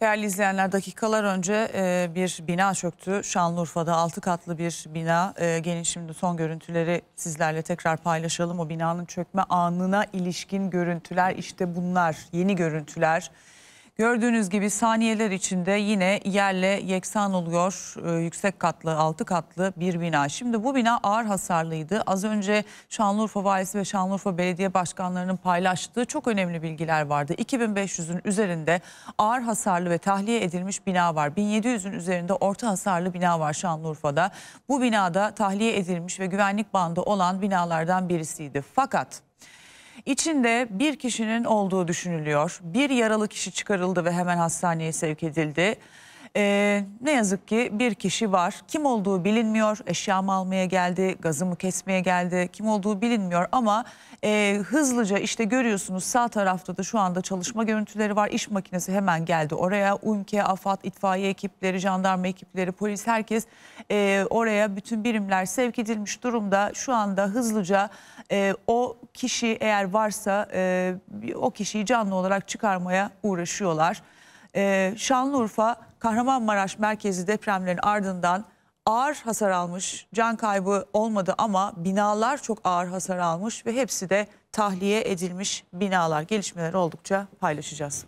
Değerli izleyenler dakikalar önce e, bir bina çöktü. Şanlıurfa'da 6 katlı bir bina. E, gelin şimdi son görüntüleri sizlerle tekrar paylaşalım. O binanın çökme anına ilişkin görüntüler işte bunlar. Yeni görüntüler. Gördüğünüz gibi saniyeler içinde yine yerle yeksan oluyor e, yüksek katlı altı katlı bir bina. Şimdi bu bina ağır hasarlıydı. Az önce Şanlıurfa Valisi ve Şanlıurfa Belediye Başkanlarının paylaştığı çok önemli bilgiler vardı. 2500'ün üzerinde ağır hasarlı ve tahliye edilmiş bina var. 1700'ün üzerinde orta hasarlı bina var Şanlıurfa'da. Bu binada tahliye edilmiş ve güvenlik bandı olan binalardan birisiydi. Fakat İçinde bir kişinin olduğu düşünülüyor. Bir yaralı kişi çıkarıldı ve hemen hastaneye sevk edildi. E, ne yazık ki bir kişi var. Kim olduğu bilinmiyor. Eşyamı almaya geldi, gazımı kesmeye geldi. Kim olduğu bilinmiyor ama e, hızlıca işte görüyorsunuz sağ tarafta da şu anda çalışma görüntüleri var. İş makinesi hemen geldi oraya. UMKE, AFAD, itfaiye ekipleri, jandarma ekipleri, polis herkes e, oraya bütün birimler sevk edilmiş durumda. Şu anda hızlıca e, o kişi eğer varsa e, o kişiyi canlı olarak çıkarmaya uğraşıyorlar e, Şanlıurfa Kahramanmaraş merkezi depremlerin ardından ağır hasar almış. Can kaybı olmadı ama binalar çok ağır hasar almış ve hepsi de tahliye edilmiş binalar. Gelişmeler oldukça paylaşacağız.